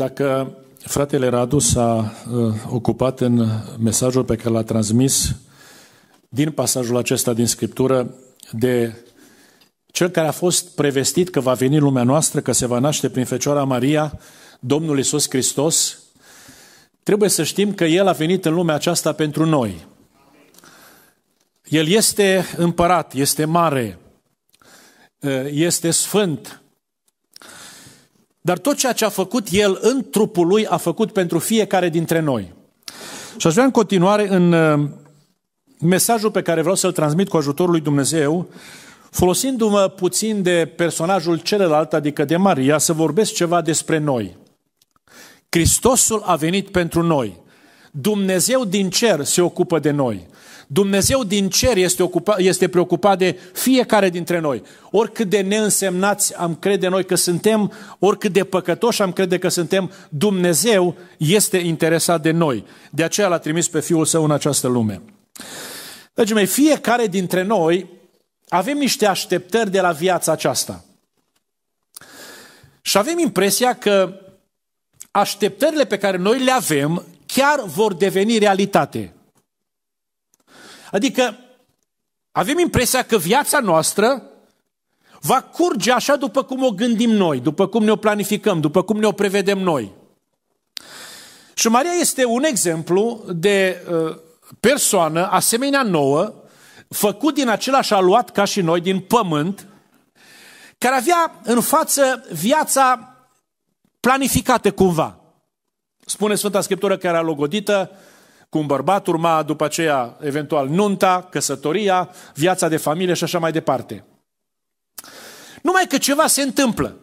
Dacă fratele Radu s-a uh, ocupat în mesajul pe care l-a transmis din pasajul acesta din Scriptură de cel care a fost prevestit că va veni lumea noastră, că se va naște prin Fecioara Maria, Domnul Isus Hristos, trebuie să știm că El a venit în lumea aceasta pentru noi. El este împărat, este mare, uh, este sfânt, dar tot ceea ce a făcut El în trupul Lui a făcut pentru fiecare dintre noi. Și aș vrea în continuare în uh, mesajul pe care vreau să-l transmit cu ajutorul lui Dumnezeu, folosindu-mă puțin de personajul celălalt, adică de Maria, să vorbesc ceva despre noi. Hristosul a venit pentru noi. Dumnezeu din cer se ocupă de noi. Dumnezeu din cer este, ocupa, este preocupat de fiecare dintre noi. Oricât de neînsemnați am crede noi că suntem, oricât de păcătoși am crede că suntem, Dumnezeu este interesat de noi. De aceea l-a trimis pe Fiul Său în această lume. Dragii mei, fiecare dintre noi avem niște așteptări de la viața aceasta. Și avem impresia că așteptările pe care noi le avem chiar vor deveni realitate. Adică avem impresia că viața noastră va curge așa după cum o gândim noi, după cum ne o planificăm, după cum ne o prevedem noi. Și Maria este un exemplu de uh, persoană asemenea nouă, făcut din același aluat ca și noi, din pământ, care avea în față viața planificată cumva. Spune Sfânta Scriptură că era logodită, cu un bărbat urma după aceea eventual nunta, căsătoria, viața de familie și așa mai departe. Numai că ceva se întâmplă.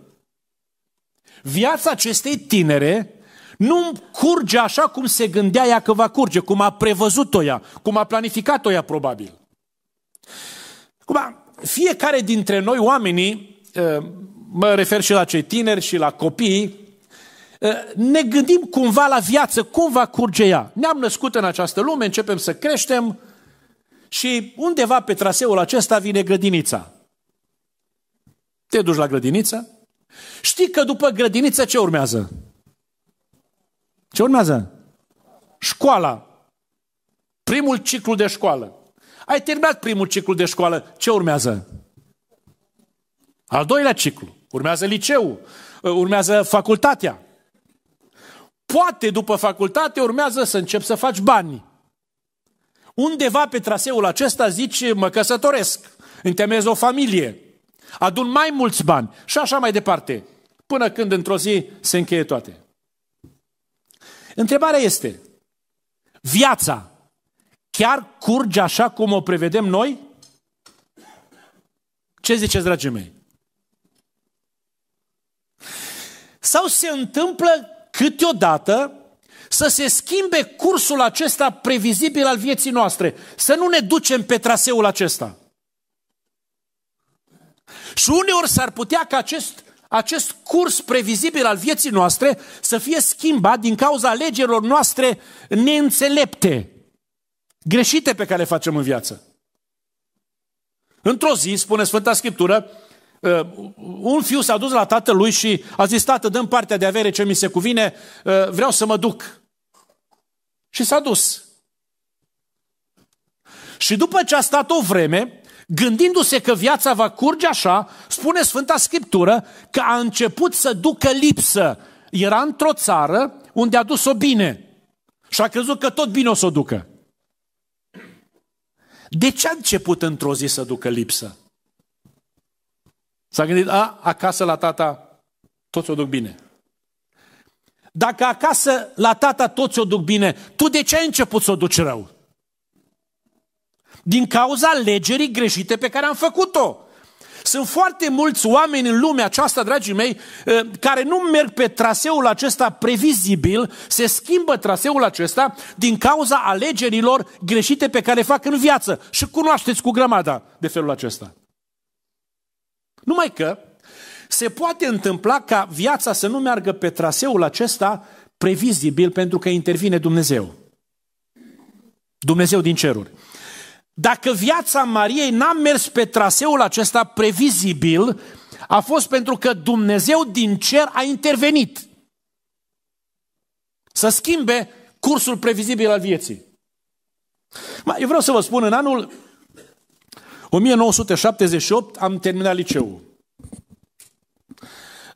Viața acestei tinere nu curge așa cum se gândea ea că va curge, cum a prevăzut-o ea, cum a planificat-o ea probabil. Acum, fiecare dintre noi, oamenii, ă, mă refer și la cei tineri și la copii, Eh, ne gândim cumva la viață, cum va curge ea. Ne-am născut în această lume, începem să creștem și undeva pe traseul acesta vine grădinița. Te duci la grădiniță, știi că după grădiniță ce urmează? Ce urmează? Școala. Primul ciclu de școală. Ai terminat primul ciclu de școală, ce urmează? Al doilea ciclu. Urmează liceul, eh, urmează facultatea, Poate după facultate urmează să încep să faci bani. Undeva pe traseul acesta zici, mă căsătoresc, întemez o familie, adun mai mulți bani și așa mai departe, până când într-o zi se încheie toate. Întrebarea este, viața chiar curge așa cum o prevedem noi? Ce ziceți, dragii mei? Sau se întâmplă câteodată să se schimbe cursul acesta previzibil al vieții noastre, să nu ne ducem pe traseul acesta. Și uneori s-ar putea ca acest, acest curs previzibil al vieții noastre să fie schimbat din cauza alegerilor noastre neînțelepte, greșite pe care le facem în viață. Într-o zi, spune Sfânta Scriptură, Uh, un fiu s-a dus la tatălui și a zis, tată, dăm partea de avere ce mi se cuvine, uh, vreau să mă duc. Și s-a dus. Și după ce a stat o vreme, gândindu-se că viața va curge așa, spune Sfânta Scriptură că a început să ducă lipsă. Era într-o țară unde a dus-o bine și a crezut că tot bine o să o ducă. De ce a început într-o zi să ducă lipsă? S-a gândit, a, acasă la tata, toți o duc bine. Dacă acasă la tata toți o duc bine, tu de ce ai început să o duci rău? Din cauza legerii greșite pe care am făcut-o. Sunt foarte mulți oameni în lumea aceasta, dragii mei, ă, care nu merg pe traseul acesta previzibil, se schimbă traseul acesta din cauza alegerilor greșite pe care le fac în viață. Și cunoașteți cu grămada de felul acesta. Numai că se poate întâmpla ca viața să nu meargă pe traseul acesta previzibil pentru că intervine Dumnezeu. Dumnezeu din ceruri. Dacă viața Mariei n-a mers pe traseul acesta previzibil, a fost pentru că Dumnezeu din cer a intervenit. Să schimbe cursul previzibil al vieții. Eu vreau să vă spun, în anul 1978 am terminat liceul.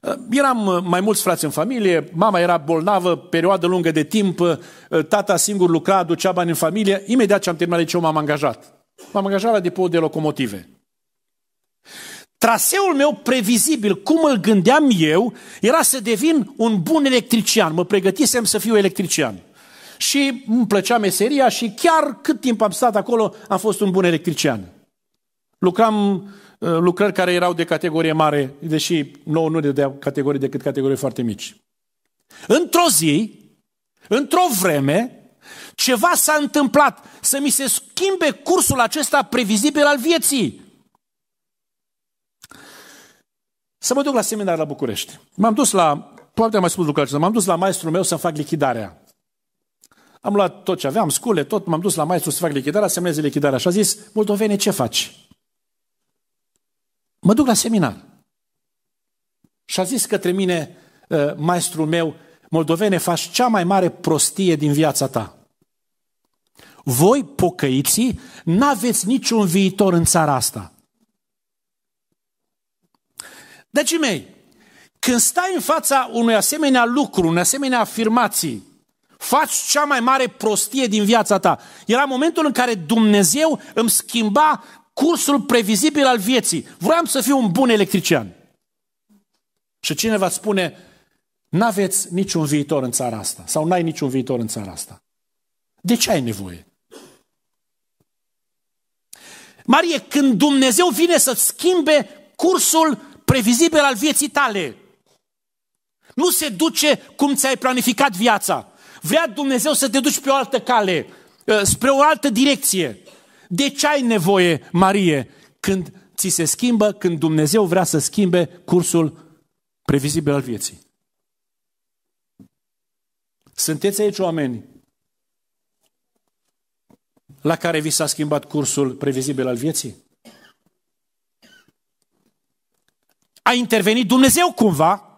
Eh, eram eh, mai mulți frați în familie, mama era bolnavă, perioadă lungă de timp, eh, tata singur lucra, ducea bani în familie. Imediat ce am terminat liceul m-am angajat. M-am angajat la depou de locomotive. Traseul meu previzibil, cum îl gândeam eu, era să devin un bun electrician. Mă pregătisem să fiu electrician. Și îmi plăcea meseria și chiar cât timp am stat acolo, am fost un bun electrician. Lucram uh, lucrări care erau de categorie mare, deși nouă nu de categorie decât categorie foarte mici. Într-o zi, într-o vreme, ceva s-a întâmplat să mi se schimbe cursul acesta previzibil al vieții. Să mă duc la seminar la București. M-am dus la, poate am mai spus lucrul acesta, m-am dus la maestrul meu să fac lichidarea. Am luat tot ce aveam, scule, tot, m-am dus la maestru să fac lichidarea, semneze lichidarea și a zis, Moldovene, ce faci? Mă duc la seminar. Și a zis către mine ă, maestrul meu, moldovene, faci cea mai mare prostie din viața ta. Voi, pocăiții, n-aveți niciun viitor în țara asta. Deci, mei, când stai în fața unui asemenea lucru, unei asemenea afirmații, faci cea mai mare prostie din viața ta. Era momentul în care Dumnezeu îmi schimba cursul previzibil al vieții. Vreau să fiu un bun electrician. Și cineva spune, n-aveți niciun viitor în țara asta sau n-ai niciun viitor în țara asta. De ce ai nevoie? Marie, când Dumnezeu vine să schimbe cursul previzibil al vieții tale, nu se duce cum ți-ai planificat viața. Vrea Dumnezeu să te duci pe o altă cale, spre o altă direcție. De ce ai nevoie, Marie, când ți se schimbă, când Dumnezeu vrea să schimbe cursul previzibil al vieții? Sunteți aici oameni la care vi s-a schimbat cursul previzibil al vieții? A intervenit Dumnezeu cumva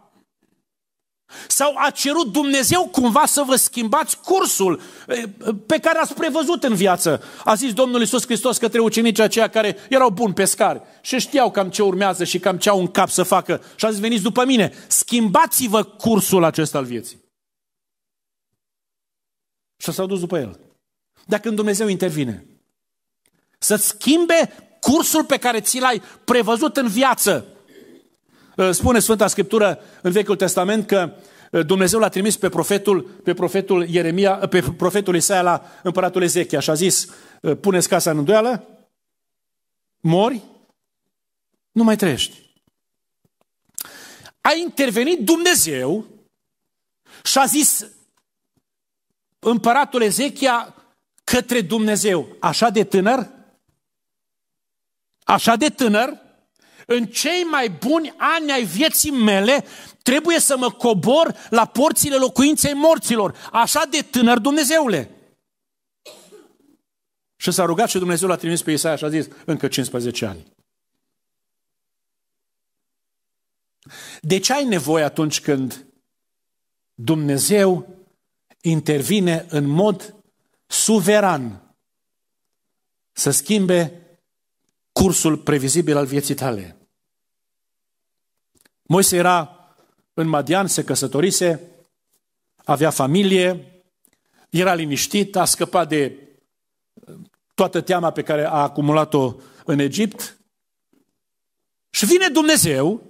sau a cerut Dumnezeu cumva să vă schimbați cursul eh, pe care ați prevăzut în viață. A zis Domnul Iisus Hristos către ucenicii aceia care erau buni pescari și știau cam ce urmează și cam ce au în cap să facă. Și a zis, veniți după mine, schimbați-vă cursul acesta al vieții. Și s-au dus după el. Dacă când Dumnezeu intervine, să schimbe cursul pe care ți l-ai prevăzut în viață, Spune Sfânta Scriptură în Vechiul Testament că uh, Dumnezeu l-a trimis pe profetul, pe profetul, Ieremia, uh, pe profetul Isaia la împăratul Ezechia și a zis, uh, puneți casa în îndoială, mori, nu mai trăiești. A intervenit Dumnezeu și a zis împăratul Ezechia către Dumnezeu, așa de tânăr, așa de tânăr, în cei mai buni ani ai vieții mele trebuie să mă cobor la porțile locuinței morților. Așa de tânăr, Dumnezeule! Și s-a rugat și Dumnezeu l-a trimis pe Isaia și a zis, încă 15 ani. De ce ai nevoie atunci când Dumnezeu intervine în mod suveran să schimbe cursul previzibil al vieții tale? Moise era în Madian, se căsătorise, avea familie, era liniștit, a scăpat de uh, toată teama pe care a acumulat-o în Egipt și vine Dumnezeu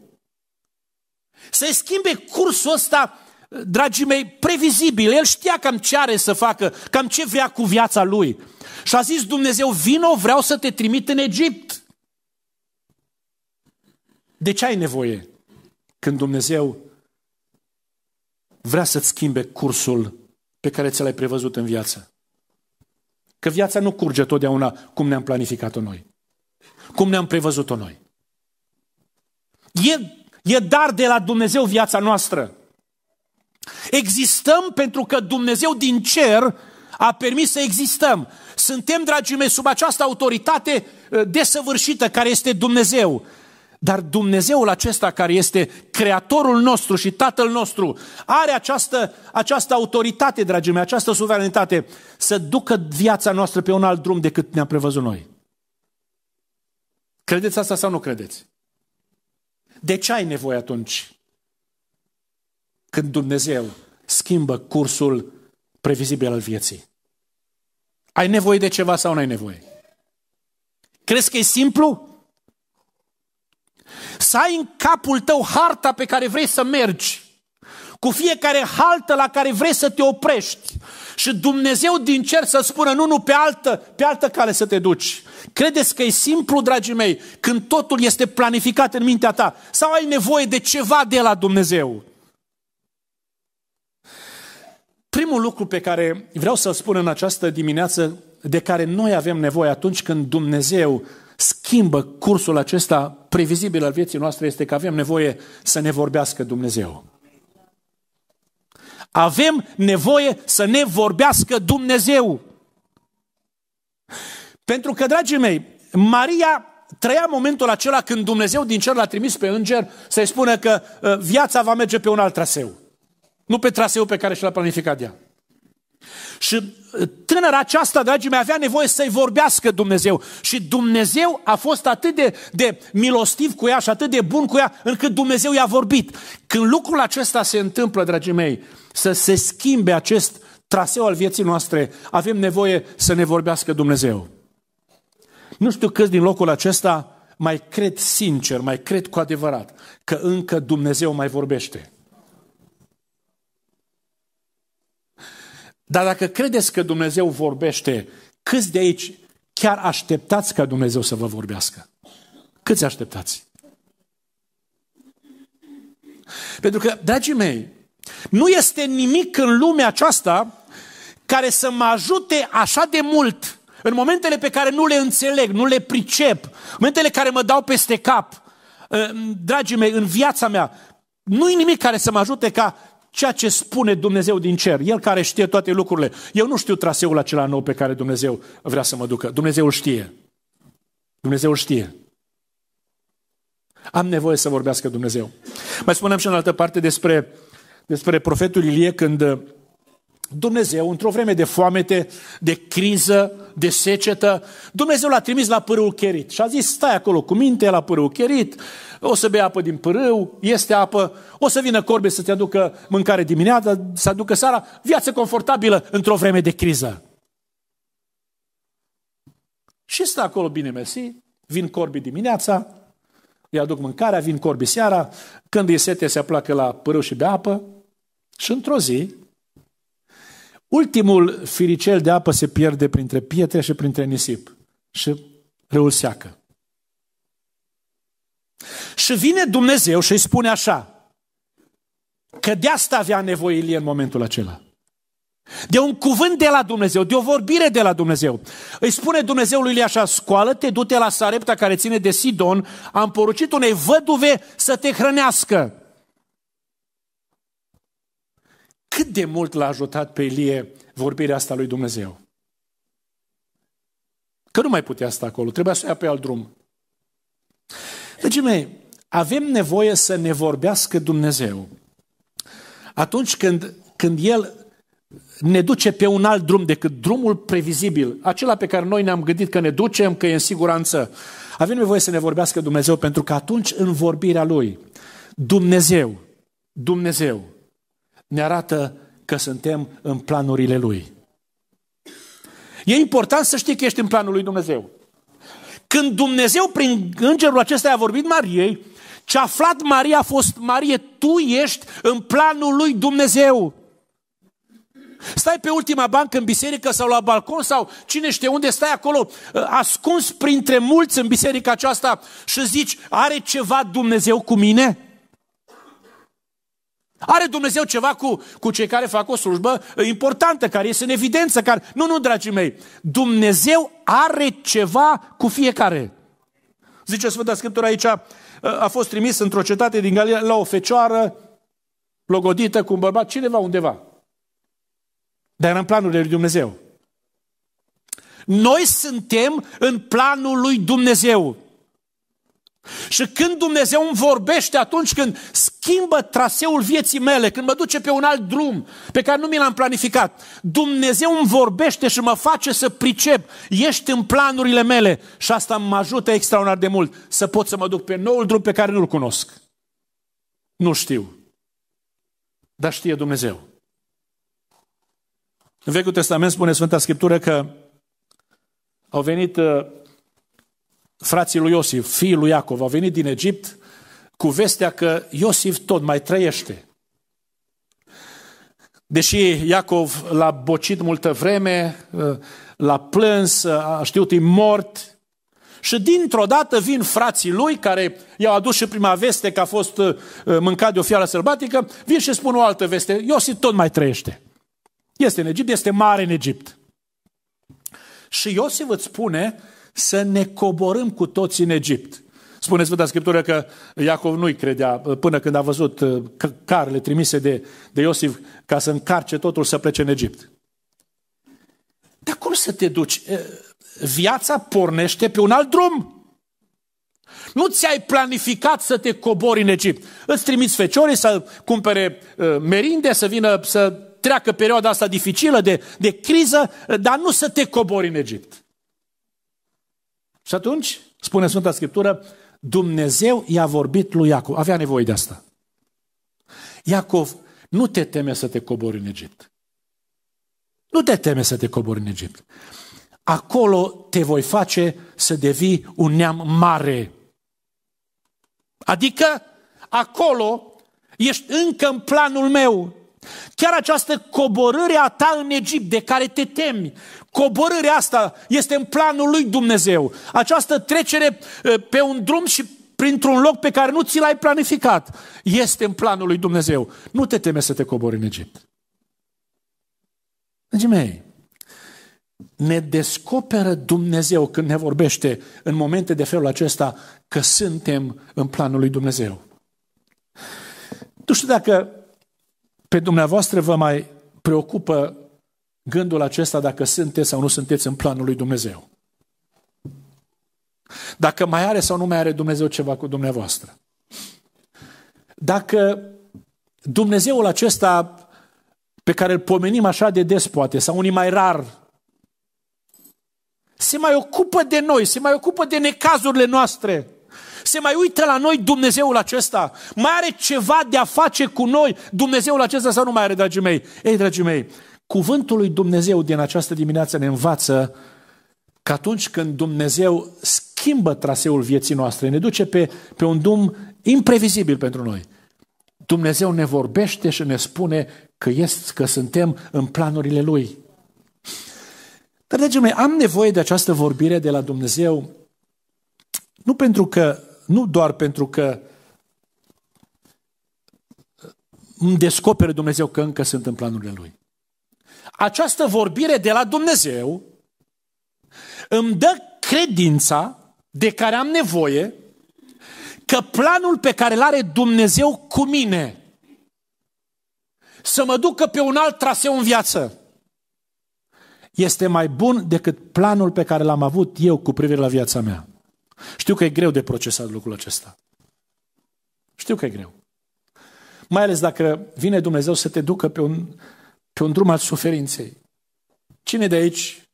să-i schimbe cursul ăsta, uh, dragii mei, previzibil. El știa cam ce are să facă, cam ce vrea cu viața lui. Și a zis Dumnezeu, vino, vreau să te trimit în Egipt. De ce ai nevoie? când Dumnezeu vrea să-ți schimbe cursul pe care ți l-ai prevăzut în viață. Că viața nu curge totdeauna cum ne-am planificat-o noi. Cum ne-am prevăzut-o noi. E, e dar de la Dumnezeu viața noastră. Existăm pentru că Dumnezeu din cer a permis să existăm. Suntem, dragii mei, sub această autoritate uh, desăvârșită care este Dumnezeu. Dar Dumnezeul acesta care este creatorul nostru și tatăl nostru are această, această autoritate, dragii mei, această suveranitate să ducă viața noastră pe un alt drum decât ne-am prevăzut noi. Credeți asta sau nu credeți? De ce ai nevoie atunci când Dumnezeu schimbă cursul previzibil al vieții? Ai nevoie de ceva sau nu ai nevoie? Crezi că e simplu? Să ai în capul tău harta pe care vrei să mergi, cu fiecare haltă la care vrei să te oprești și Dumnezeu din cer să spună nu, nu, pe altă, pe altă cale să te duci. Credeți că e simplu, dragii mei, când totul este planificat în mintea ta? Sau ai nevoie de ceva de la Dumnezeu? Primul lucru pe care vreau să-l spun în această dimineață, de care noi avem nevoie atunci când Dumnezeu schimbă cursul acesta previzibil al vieții noastre este că avem nevoie să ne vorbească Dumnezeu. Avem nevoie să ne vorbească Dumnezeu. Pentru că, dragii mei, Maria trăia momentul acela când Dumnezeu din cer l-a trimis pe înger să-i spună că uh, viața va merge pe un alt traseu. Nu pe traseul pe care și l-a planificat ea. Și uh, tânăra aceasta, dragii mei, avea nevoie să-i vorbească Dumnezeu. Și Dumnezeu a fost atât de, de milostiv cu ea și atât de bun cu ea, încât Dumnezeu i-a vorbit. Când lucrul acesta se întâmplă, dragii mei, să se schimbe acest traseu al vieții noastre, avem nevoie să ne vorbească Dumnezeu. Nu știu câți din locul acesta mai cred sincer, mai cred cu adevărat că încă Dumnezeu mai vorbește. Dar dacă credeți că Dumnezeu vorbește, câți de aici chiar așteptați ca Dumnezeu să vă vorbească? Câți așteptați? Pentru că, dragii mei, nu este nimic în lumea aceasta care să mă ajute așa de mult în momentele pe care nu le înțeleg, nu le pricep, momentele care mă dau peste cap, ă, dragii mei, în viața mea, nu e nimic care să mă ajute ca ceea ce spune Dumnezeu din cer, El care știe toate lucrurile. Eu nu știu traseul acela nou pe care Dumnezeu vrea să mă ducă. Dumnezeu știe. Dumnezeu știe. Am nevoie să vorbească Dumnezeu. Mai spunem și în altă parte despre, despre profetul Ilie când Dumnezeu, într-o vreme de foamete, de criză, de secetă, Dumnezeu l-a trimis la pârâul Cherit și a zis, stai acolo cu minte la pârâul Cherit, o să bei apă din pârâu, este apă, o să vină corbe să-ți aducă mâncare dimineața, să aducă seara, viață confortabilă într-o vreme de criză. Și stă acolo bine mersi, vin corbi dimineața, îi aduc mâncarea, vin corbi seara, când e sete se aplacă la pârâu și bea apă și într-o zi Ultimul firicel de apă se pierde printre pietre și printre nisip. Și râul seacă. Și vine Dumnezeu și îi spune așa, că de asta avea nevoie Ilie în momentul acela. De un cuvânt de la Dumnezeu, de o vorbire de la Dumnezeu. Îi spune Dumnezeu lui Ilie așa, scoală-te, du-te la Sarepta care ține de Sidon, am porucit unei văduve să te hrănească. cât de mult l-a ajutat pe Ilie vorbirea asta lui Dumnezeu. Că nu mai putea sta acolo, trebuia să ia pe alt drum. Deci, mei, avem nevoie să ne vorbească Dumnezeu. Atunci când, când El ne duce pe un alt drum decât drumul previzibil, acela pe care noi ne-am gândit că ne ducem, că e în siguranță. Avem nevoie să ne vorbească Dumnezeu, pentru că atunci în vorbirea Lui, Dumnezeu, Dumnezeu, ne arată că suntem în planurile Lui. E important să știi că ești în planul lui Dumnezeu. Când Dumnezeu prin îngerul acesta a vorbit Mariei, ce a aflat Maria a fost, Marie, tu ești în planul lui Dumnezeu. Stai pe ultima bancă în biserică sau la balcon sau cine știe unde stai acolo, ascuns printre mulți în biserica aceasta și zici, are ceva Dumnezeu cu mine? Are Dumnezeu ceva cu, cu cei care fac o slujbă importantă, care este în evidență. Care... Nu, nu, dragii mei, Dumnezeu are ceva cu fiecare. Zice Sfânta Scriptură aici, a fost trimis într-o cetate din Galia la o fecioară logodită cu un bărbat, cineva undeva. Dar era în planul lui Dumnezeu. Noi suntem în planul lui Dumnezeu. Și când Dumnezeu îmi vorbește atunci când schimbă traseul vieții mele, când mă duce pe un alt drum pe care nu mi l-am planificat, Dumnezeu îmi vorbește și mă face să pricep, ești în planurile mele și asta mă ajută extraordinar de mult să pot să mă duc pe noul drum pe care nu-l cunosc. Nu știu, dar știe Dumnezeu. În Vechiul Testament spune Sfânta Scriptură că au venit uh, frații lui Iosif, fiul lui Iacov, au venit din Egipt cu vestea că Iosif tot mai trăiește. Deși Iacov l-a bocit multă vreme, eh, l-a plâns, a știut e mort, și dintr-o dată vin frații lui, care i-au adus și prima veste că a fost eh, mâncat de o fiară sălbatică, vin și spun o altă veste, Iosif tot mai trăiește. Este în Egipt, este mare în Egipt. Și Iosif îți spune să ne coborâm cu toți în Egipt. Spune Sfânta Scriptură că Iacov nu-i credea uh, până când a văzut uh, carele trimise de, de Iosif ca să încarce totul să plece în Egipt. Dar cum să te duci? Uh, viața pornește pe un alt drum. Nu ți-ai planificat să te cobori în Egipt. Îți trimiți feciorii să cumpere merinde, să vină să treacă perioada asta dificilă de, de criză, dar nu să te cobori în Egipt. Și atunci, spune Sfânta Scriptură, Dumnezeu i-a vorbit lui Iacov. Avea nevoie de asta. Iacov, nu te teme să te cobori în Egipt. Nu te teme să te cobori în Egipt. Acolo te voi face să devii un neam mare. Adică, acolo ești încă în planul meu. Chiar această coborâre a ta în Egipt de care te temi, coborârea asta este în planul lui Dumnezeu. Această trecere pe un drum și printr-un loc pe care nu ți l-ai planificat, este în planul lui Dumnezeu. Nu te teme să te cobori în Egipt. Dragii mei, ne descoperă Dumnezeu când ne vorbește în momente de felul acesta că suntem în planul lui Dumnezeu. Nu știu dacă pe dumneavoastră vă mai preocupă gândul acesta dacă sunteți sau nu sunteți în planul lui Dumnezeu. Dacă mai are sau nu mai are Dumnezeu ceva cu dumneavoastră. Dacă Dumnezeul acesta pe care îl pomenim așa de des poate, sau unii mai rar, se mai ocupă de noi, se mai ocupă de necazurile noastre. Se mai uită la noi Dumnezeul acesta? Mai are ceva de a face cu noi Dumnezeul acesta sau nu mai are, dragii mei? Ei, dragii mei, cuvântul lui Dumnezeu din această dimineață ne învață că atunci când Dumnezeu schimbă traseul vieții noastre, ne duce pe, pe un drum imprevizibil pentru noi. Dumnezeu ne vorbește și ne spune că, este, că suntem în planurile Lui. Dar, dragii mei, am nevoie de această vorbire de la Dumnezeu nu pentru că nu doar pentru că îmi descopere Dumnezeu că încă sunt în planurile Lui. Această vorbire de la Dumnezeu îmi dă credința de care am nevoie că planul pe care îl are Dumnezeu cu mine să mă ducă pe un alt traseu în viață este mai bun decât planul pe care l-am avut eu cu privire la viața mea. Știu că e greu de procesat lucrul acesta. Știu că e greu. Mai ales dacă vine Dumnezeu să te ducă pe un, pe un drum al suferinței. Cine de aici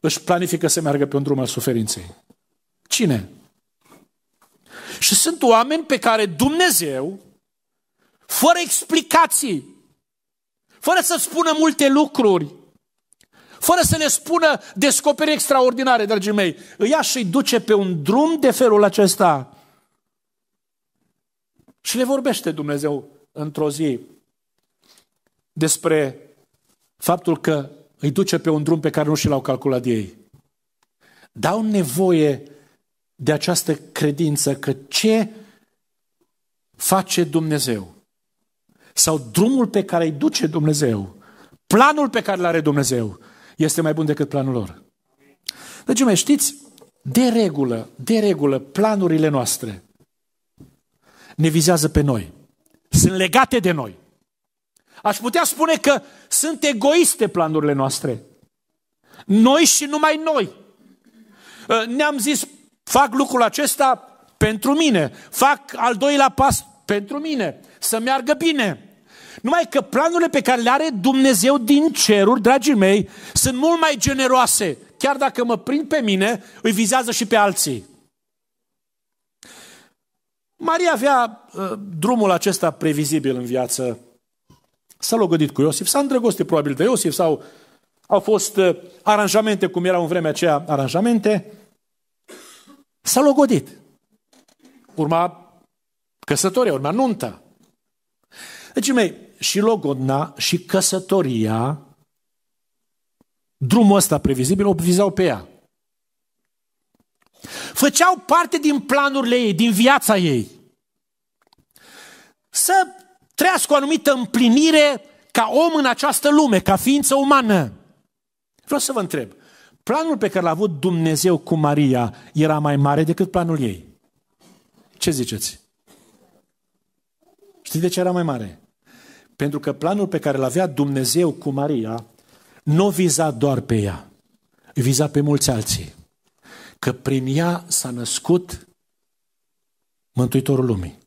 își planifică să meargă pe un drum al suferinței? Cine? Și sunt oameni pe care Dumnezeu, fără explicații, fără să spună multe lucruri, fără să le spună descoperi extraordinare, dragii mei. Îi ia și duce pe un drum de felul acesta. Și le vorbește Dumnezeu într-o zi despre faptul că îi duce pe un drum pe care nu și l-au calculat ei. Dau nevoie de această credință că ce face Dumnezeu sau drumul pe care îi duce Dumnezeu, planul pe care îl are Dumnezeu, este mai bun decât planul lor. Deci, mai știți, de regulă, de regulă, planurile noastre ne vizează pe noi. Sunt legate de noi. Aș putea spune că sunt egoiste planurile noastre. Noi și numai noi. Ă, ne-am zis, fac lucrul acesta pentru mine, fac al doilea pas pentru mine, să meargă bine. Numai că planurile pe care le are Dumnezeu din ceruri, dragii mei, sunt mult mai generoase. Chiar dacă mă prind pe mine, îi vizează și pe alții. Maria avea uh, drumul acesta previzibil în viață. S-a logodit cu Iosif, s-a îndrăgostit probabil de Iosif sau au fost uh, aranjamente, cum erau în vremea aceea aranjamente. S-a logodit. Urma căsătoria, urma nunta. Deci, mei, și logodna și căsătoria, drumul ăsta previzibil, o vizau pe ea. Făceau parte din planurile ei, din viața ei. Să trăiască o anumită împlinire ca om în această lume, ca ființă umană. Vreau să vă întreb, planul pe care l-a avut Dumnezeu cu Maria era mai mare decât planul ei. Ce ziceți? Știți de ce era mai mare? Pentru că planul pe care îl avea Dumnezeu cu Maria nu viza doar pe ea, viza pe mulți alții. Că prin ea s-a născut Mântuitorul lumii.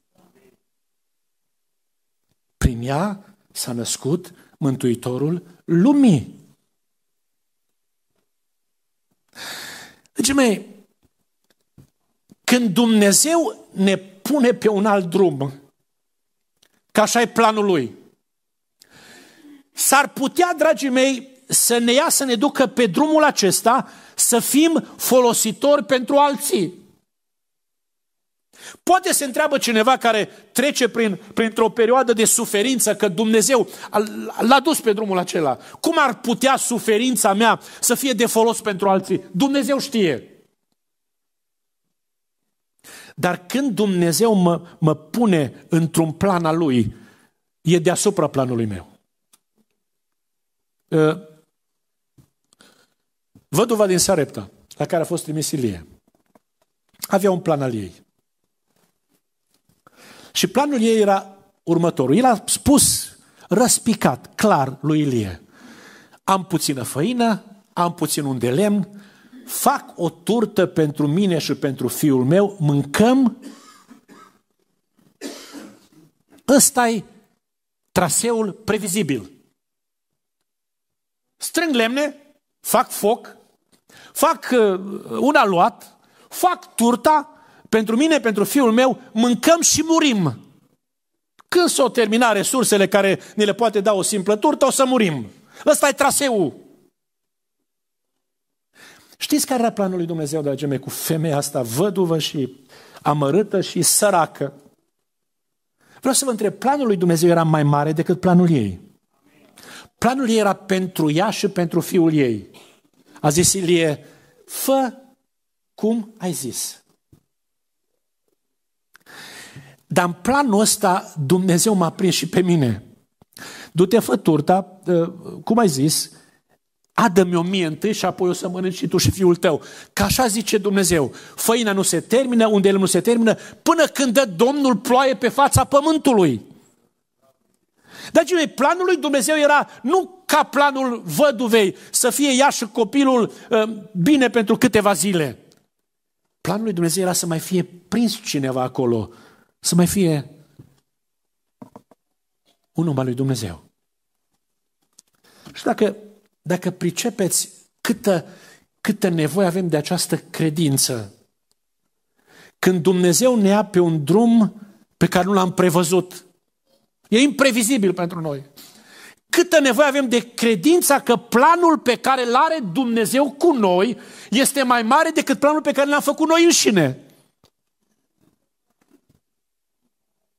Prin ea s-a născut Mântuitorul lumii. Deci, mei, când Dumnezeu ne pune pe un alt drum, Că așa e planul lui. S-ar putea, dragii mei, să ne ia să ne ducă pe drumul acesta să fim folositori pentru alții. Poate se întreabă cineva care trece prin, printr-o perioadă de suferință că Dumnezeu l-a dus pe drumul acela. Cum ar putea suferința mea să fie de folos pentru alții? Dumnezeu știe. Dar când Dumnezeu mă, mă pune într-un plan al Lui, e deasupra planului meu. Ă, văduva din Sarepta, la care a fost trimis Ilie, avea un plan al ei. Și planul ei era următorul. El a spus răspicat, clar, lui Ilie, am puțină făină, am puțin un de lemn, fac o turtă pentru mine și pentru fiul meu, mâncăm. ăsta e traseul previzibil. Strâng lemne, fac foc, fac uh, un aluat, fac turta pentru mine, pentru fiul meu, mâncăm și murim. Când s-o termina resursele care ne le poate da o simplă turtă, o să murim. Ăsta e traseul Știți care era planul lui Dumnezeu, dragii mei, cu femeia asta văduvă și amărâtă și săracă? Vreau să vă întreb, planul lui Dumnezeu era mai mare decât planul ei. Planul ei era pentru ea și pentru fiul ei. A zis Ilie, fă cum ai zis. Dar în planul ăsta Dumnezeu m-a prins și pe mine. Du-te, fă turta, ă, cum ai zis, adă-mi o mie întâi și apoi o să mănânci și tu și fiul tău. Ca așa zice Dumnezeu. Făina nu se termină, unde el nu se termină, până când dă Domnul ploaie pe fața pământului. Dragii mei, planul lui Dumnezeu era nu ca planul văduvei să fie ea și copilul ă, bine pentru câteva zile. Planul lui Dumnezeu era să mai fie prins cineva acolo, să mai fie un om al lui Dumnezeu. Și dacă dacă pricepeți câtă, câtă nevoie avem de această credință, când Dumnezeu ne ia pe un drum pe care nu l-am prevăzut, e imprevizibil pentru noi. Câtă nevoie avem de credința că planul pe care îl are Dumnezeu cu noi este mai mare decât planul pe care l-am făcut noi înșine.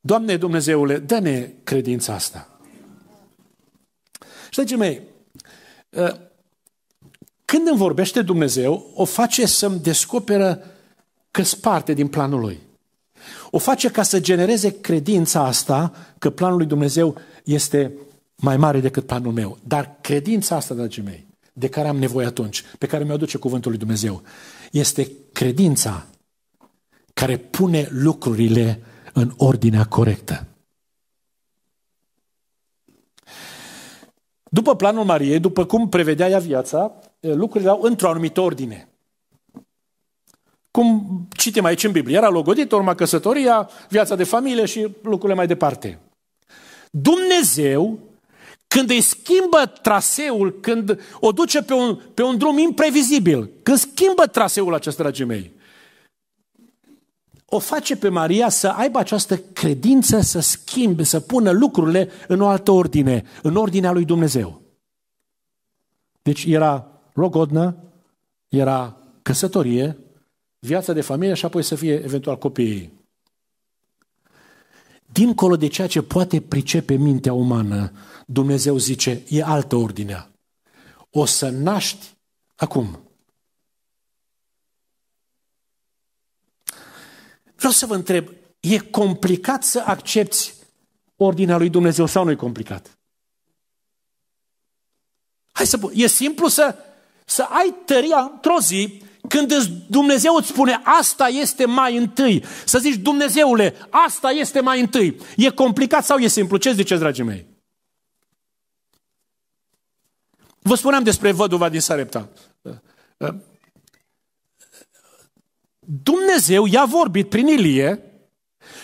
Doamne Dumnezeule, dă-ne credința asta. Și, dragii mei, Ă, când îmi vorbește Dumnezeu, o face să-mi descoperă că parte din planul Lui. O face ca să genereze credința asta că planul lui Dumnezeu este mai mare decât planul meu. Dar credința asta, dragii mei, de care am nevoie atunci, pe care mi-o aduce cuvântul lui Dumnezeu, este credința care pune lucrurile în ordinea corectă. După planul Mariei, după cum prevedea ea viața, lucrurile erau într-o anumită ordine. Cum citim aici în Biblie, era logodit, urma căsătoria, viața de familie și lucrurile mai departe. Dumnezeu, când îi schimbă traseul, când o duce pe un, pe un drum imprevizibil, când schimbă traseul acesta, dragii mei, o face pe Maria să aibă această credință să schimbe, să pună lucrurile în o altă ordine, în ordinea lui Dumnezeu. Deci era logodnă, era căsătorie, viața de familie și apoi să fie eventual copiii. Dincolo de ceea ce poate pricepe mintea umană, Dumnezeu zice, e altă ordinea. O să naști acum. Vreau să vă întreb, e complicat să accepti ordinea lui Dumnezeu sau nu e complicat? Hai să E simplu să, să ai tăria într-o zi când Dumnezeu îți spune asta este mai întâi. Să zici, Dumnezeule, asta este mai întâi. E complicat sau e simplu? Ce ziceți, dragii mei? Vă spuneam despre văduva din Sarepta. Dumnezeu i-a vorbit prin Ilie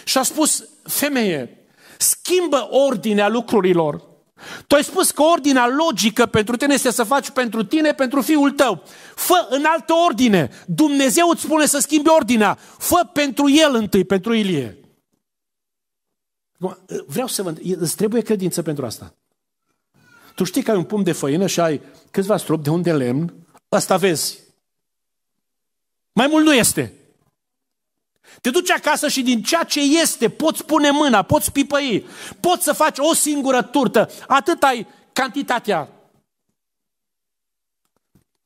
și a spus, femeie, schimbă ordinea lucrurilor. Tu ai spus că ordinea logică pentru tine este să faci pentru tine, pentru fiul tău. Fă în altă ordine. Dumnezeu îți spune să schimbi ordinea. Fă pentru el întâi, pentru Ilie. Vreau să vă... Îți trebuie credință pentru asta. Tu știi că ai un pumn de făină și ai câțiva strop de un de lemn. Asta vezi. Mai mult nu este. Te duci acasă și din ceea ce este poți pune mâna, poți pipăi, poți să faci o singură turtă, atât ai cantitatea.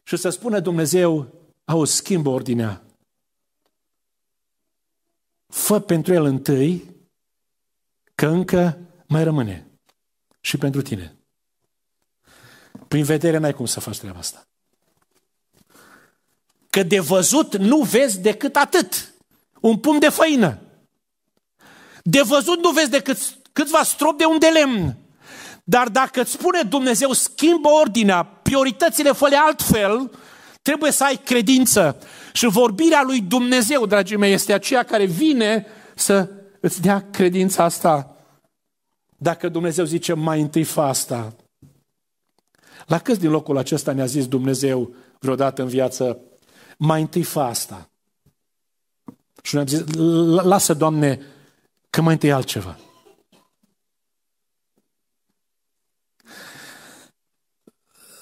Și să spună Dumnezeu, au schimbă ordinea. Fă pentru el întâi, că încă mai rămâne. Și pentru tine. Prin vedere n-ai cum să faci treaba asta că de văzut nu vezi decât atât, un pumn de făină. De văzut nu vezi decât câțiva strop de un de lemn. Dar dacă îți spune Dumnezeu, schimbă ordinea, prioritățile fă altfel, trebuie să ai credință. Și vorbirea lui Dumnezeu, dragii mei, este aceea care vine să îți dea credința asta. Dacă Dumnezeu zice, mai întâi fa asta. La câți din locul acesta ne-a zis Dumnezeu vreodată în viață, mai întâi fă asta. Și noi am zis, lasă, Doamne, că mai întâi altceva.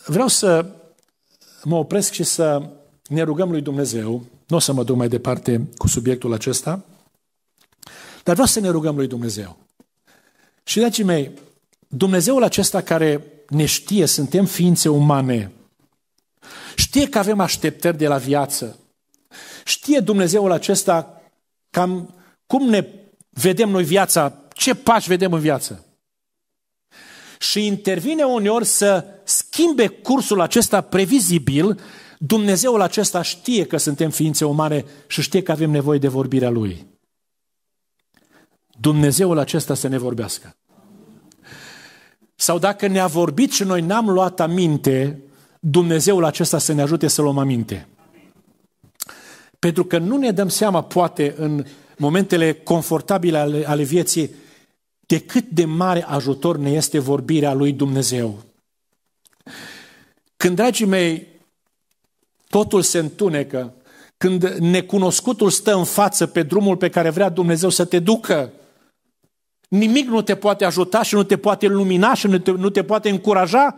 Vreau să mă opresc și să ne rugăm lui Dumnezeu, nu o să mă duc mai departe cu subiectul acesta, dar vreau să ne rugăm lui Dumnezeu. Și, dragii mei, Dumnezeul acesta care ne știe, suntem ființe umane, Știe că avem așteptări de la viață. Știe Dumnezeul acesta cam cum ne vedem noi viața, ce pași vedem în viață. Și intervine uneori să schimbe cursul acesta previzibil, Dumnezeul acesta știe că suntem ființe umane și știe că avem nevoie de vorbirea Lui. Dumnezeul acesta să ne vorbească. Sau dacă ne-a vorbit și noi n-am luat aminte, Dumnezeul acesta să ne ajute să luăm aminte. Pentru că nu ne dăm seama, poate, în momentele confortabile ale, ale vieții, de cât de mare ajutor ne este vorbirea lui Dumnezeu. Când, dragii mei, totul se întunecă, când necunoscutul stă în față pe drumul pe care vrea Dumnezeu să te ducă, nimic nu te poate ajuta și nu te poate lumina și nu te, nu te poate încuraja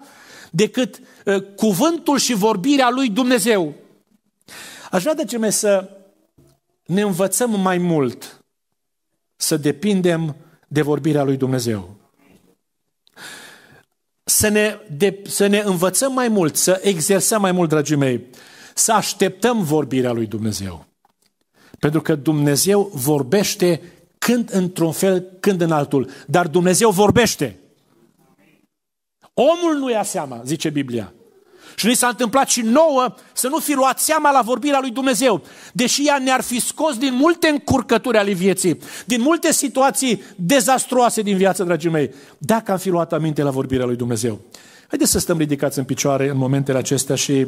decât ă, cuvântul și vorbirea lui Dumnezeu. Aș vrea de ce să ne învățăm mai mult să depindem de vorbirea lui Dumnezeu. Să ne, de, să ne învățăm mai mult, să exersăm mai mult, dragii mei, să așteptăm vorbirea lui Dumnezeu. Pentru că Dumnezeu vorbește când într-un fel, când în altul. Dar Dumnezeu vorbește. Omul nu ia seama, zice Biblia. Și ni s-a întâmplat și nouă să nu fi luat seama la vorbirea lui Dumnezeu, deși ea ne-ar fi scos din multe încurcături ale vieții, din multe situații dezastruoase din viață, dragii mei, dacă am fi luat aminte la vorbirea lui Dumnezeu. Haideți să stăm ridicați în picioare în momentele acestea și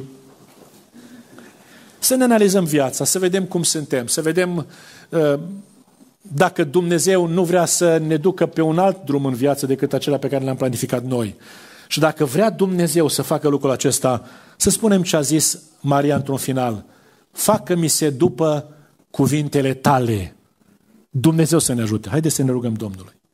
să ne analizăm viața, să vedem cum suntem, să vedem uh, dacă Dumnezeu nu vrea să ne ducă pe un alt drum în viață decât acela pe care l-am planificat noi. Și dacă vrea Dumnezeu să facă lucrul acesta, să spunem ce a zis Maria într-un final, facă-mi se după cuvintele tale. Dumnezeu să ne ajute. Haideți să ne rugăm Domnului.